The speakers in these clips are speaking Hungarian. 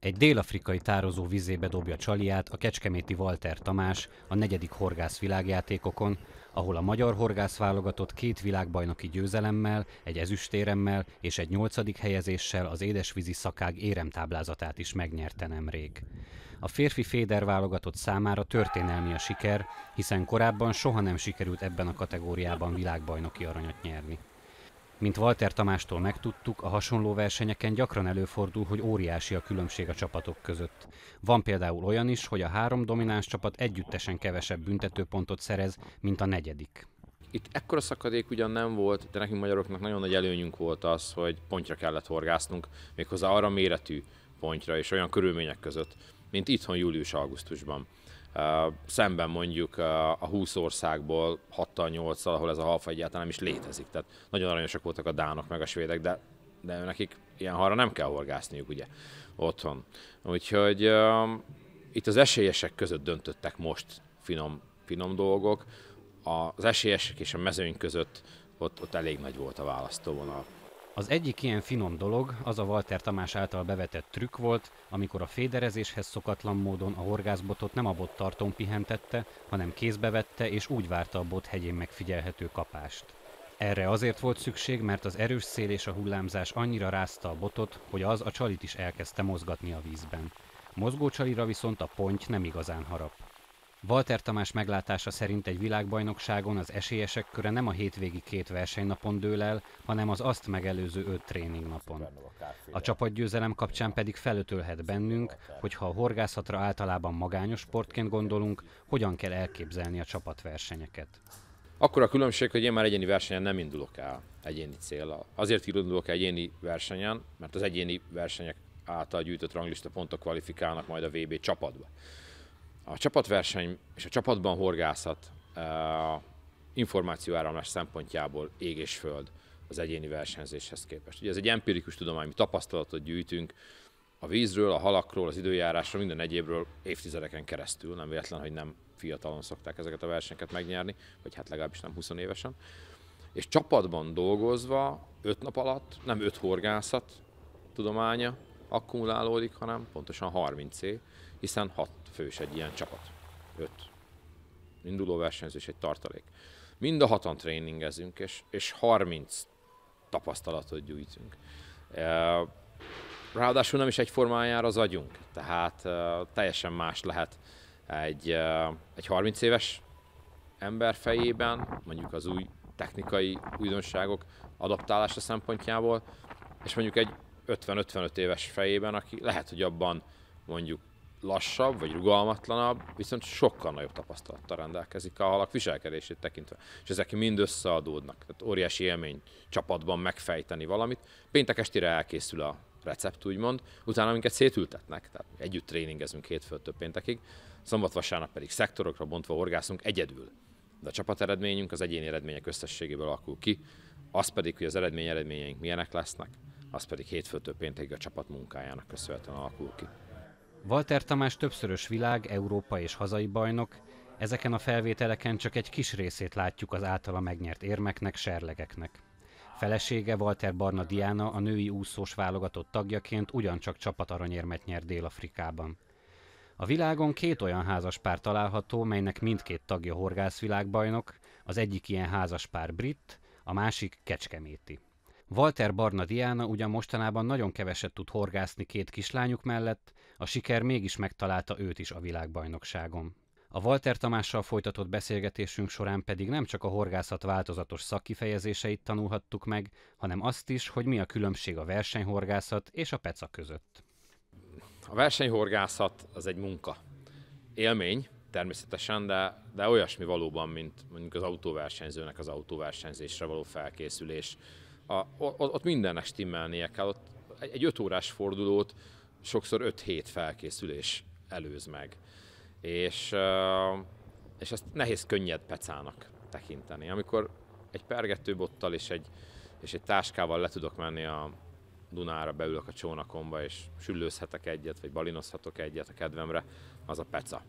Egy dél-afrikai tározó vizébe dobja csaliát a kecskeméti Walter Tamás a negyedik horgász világjátékokon, ahol a magyar horgász válogatott két világbajnoki győzelemmel, egy ezüstéremmel és egy nyolcadik helyezéssel az édesvízi szakág éremtáblázatát is megnyerte nemrég. A férfi Féder válogatott számára történelmi a siker, hiszen korábban soha nem sikerült ebben a kategóriában világbajnoki aranyat nyerni. Mint Walter Tamástól megtudtuk, a hasonló versenyeken gyakran előfordul, hogy óriási a különbség a csapatok között. Van például olyan is, hogy a három domináns csapat együttesen kevesebb büntetőpontot szerez, mint a negyedik. Itt ekkora szakadék ugyan nem volt, de nekünk magyaroknak nagyon nagy előnyünk volt az, hogy pontra kellett horgásznunk, méghozzá arra méretű pontra és olyan körülmények között, mint itthon július-augusztusban szemben mondjuk a 20 országból 6 8 ahol ez a halfa egyáltalán nem is létezik. Tehát nagyon aranyosak voltak a dánok meg a svédek, de, de nekik ilyen halra nem kell horgászniuk ugye otthon. Úgyhogy uh, itt az esélyesek között döntöttek most finom, finom dolgok. Az esélyesek és a mezőny között ott, ott elég nagy volt a választóvonal. Az egyik ilyen finom dolog az a Walter Tamás által bevetett trükk volt, amikor a féderezéshez szokatlan módon a horgászbotot nem a bot tartón pihentette, hanem kézbe vette és úgy várta a bot hegyén megfigyelhető kapást. Erre azért volt szükség, mert az erős szél és a hullámzás annyira rázta a botot, hogy az a csalit is elkezdte mozgatni a vízben. Mozgócsalira viszont a ponty nem igazán harap. Walter Tamás meglátása szerint egy világbajnokságon az esélyesek köre nem a hétvégi két versenynapon dől el, hanem az azt megelőző öt tréningnapon. A csapatgyőzelem kapcsán pedig felötölhet bennünk, hogy ha a horgászatra általában magányos sportként gondolunk, hogyan kell elképzelni a csapatversenyeket. Akkor a különbség, hogy én már egyéni versenyen nem indulok el egyéni célra. Azért indulok el egyéni versenyen, mert az egyéni versenyek által gyűjtött ranglista pontok kvalifikálnak majd a VB csapatba a csapatverseny és a csapatban horgászat eh, információáramlás szempontjából ég és föld az egyéni versenyzéshez képest. Ugye ez egy empirikus tudomány, mi tapasztalatot gyűjtünk a vízről, a halakról, az időjárásról, minden egyébről évtizedeken keresztül. Nem véletlen, hogy nem fiatalon szokták ezeket a versenyeket megnyerni, vagy hát legalábbis nem 20 évesen. És csapatban dolgozva, öt nap alatt, nem öt horgászat tudománya, akkumulálódik, hanem pontosan 30 év, hiszen 6 fős egy ilyen csapat. 5 induló versenyző és egy tartalék. Mind a hatan tréningezünk, és, és 30 tapasztalatot gyűjtünk. Ráadásul nem is jár az agyunk, tehát teljesen más lehet egy, egy 30 éves ember fejében, mondjuk az új technikai újdonságok adaptálása szempontjából, és mondjuk egy 50-55 éves fejében, aki lehet, hogy abban mondjuk lassabb vagy rugalmatlanabb, viszont sokkal nagyobb tapasztalattal rendelkezik a halak viselkedését tekintve. És ezek mind összeadódnak. Tehát óriási élmény csapatban megfejteni valamit. Péntek estére elkészül a recept, úgymond, utána minket szétültetnek, tehát együtt tréningezünk hétfőtől péntekig, szombat-vasárnap pedig szektorokra bontva horgászunk egyedül. De a csapat eredményünk az egyéni eredmények összességéből alakul ki, az pedig, hogy az eredmény eredményeink milyenek lesznek, az pedig hétfőtől péntekig a csapat munkájának köszönhetően alakul ki. Walter Tamás többszörös világ, Európa és hazai bajnok, ezeken a felvételeken csak egy kis részét látjuk az általa megnyert érmeknek, serlegeknek. Felesége Walter Barna Diana a női úszós válogatott tagjaként ugyancsak csapataranyérmet nyert Dél-Afrikában. A világon két olyan házaspár található, melynek mindkét tagja horgászvilágbajnok, az egyik ilyen házaspár brit, a másik kecskeméti. Walter Barna Diana ugyan mostanában nagyon keveset tud horgászni két kislányuk mellett, a siker mégis megtalálta őt is a világbajnokságon. A Walter Tamással folytatott beszélgetésünk során pedig nem csak a horgászat változatos szakkifejezéseit tanulhattuk meg, hanem azt is, hogy mi a különbség a versenyhorgászat és a peca között. A versenyhorgászat az egy munka. Élmény, természetesen, de, de olyasmi valóban, mint mondjuk az autóversenyzőnek az autóversenyzésre való felkészülés, a, ott, ott mindennek stimmelnie kell. Ott egy öt órás fordulót sokszor öt hét felkészülés előz meg. És, és ezt nehéz könnyed pecának tekinteni. Amikor egy pergetőbottal és egy, és egy táskával le tudok menni a Dunára, beülök a csónakomba, és süllőzhetek egyet, vagy balinozhatok egyet a kedvemre, az a peca.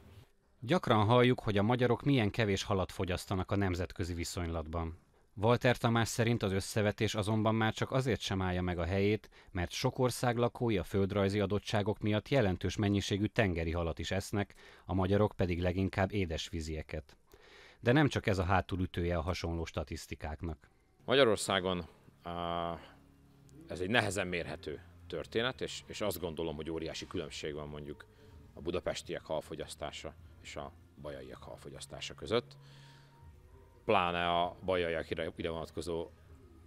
Gyakran halljuk, hogy a magyarok milyen kevés halat fogyasztanak a nemzetközi viszonylatban. Walter Tamás szerint az összevetés azonban már csak azért sem állja meg a helyét, mert sok ország lakói a földrajzi adottságok miatt jelentős mennyiségű tengeri halat is esznek, a magyarok pedig leginkább édesvízieket. De nem csak ez a hátulütője a hasonló statisztikáknak. Magyarországon ez egy nehezen mérhető történet, és, és azt gondolom, hogy óriási különbség van mondjuk a budapestiek halfogyasztása és a bajaiak halfogyasztása között pláne a bajaiak ide vonatkozó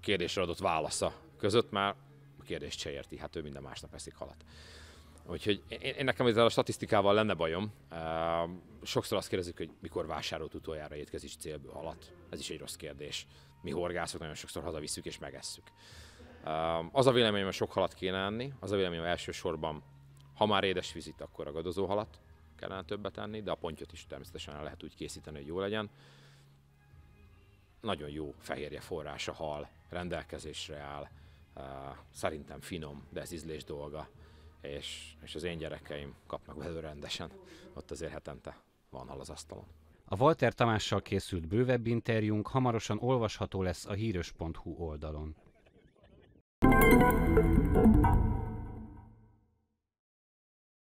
kérdésre adott válasza között már a kérdést se érti, hát ő minden másnap eszik halat. Úgyhogy én, én nekem ezzel a statisztikával lenne bajom. Sokszor azt kérdezik, hogy mikor vásárolt utoljára étkezés célból halat. Ez is egy rossz kérdés. Mi horgászok nagyon sokszor hazavisszük és megesszük. Az a véleményem, hogy sok halat kéne enni. Az a véleményem elsősorban, ha már édes vizit, akkor gadozó halat kellene többet enni, de a pontyot is természetesen lehet úgy készíteni, hogy jó legyen nagyon jó fehérje forrása hal, rendelkezésre áll, szerintem finom, de ez ízlés dolga, és, és az én gyerekeim kapnak belőle rendesen, ott azért hetente van hal az asztalon. A Walter Tamással készült bővebb interjúnk hamarosan olvasható lesz a híres.hu oldalon.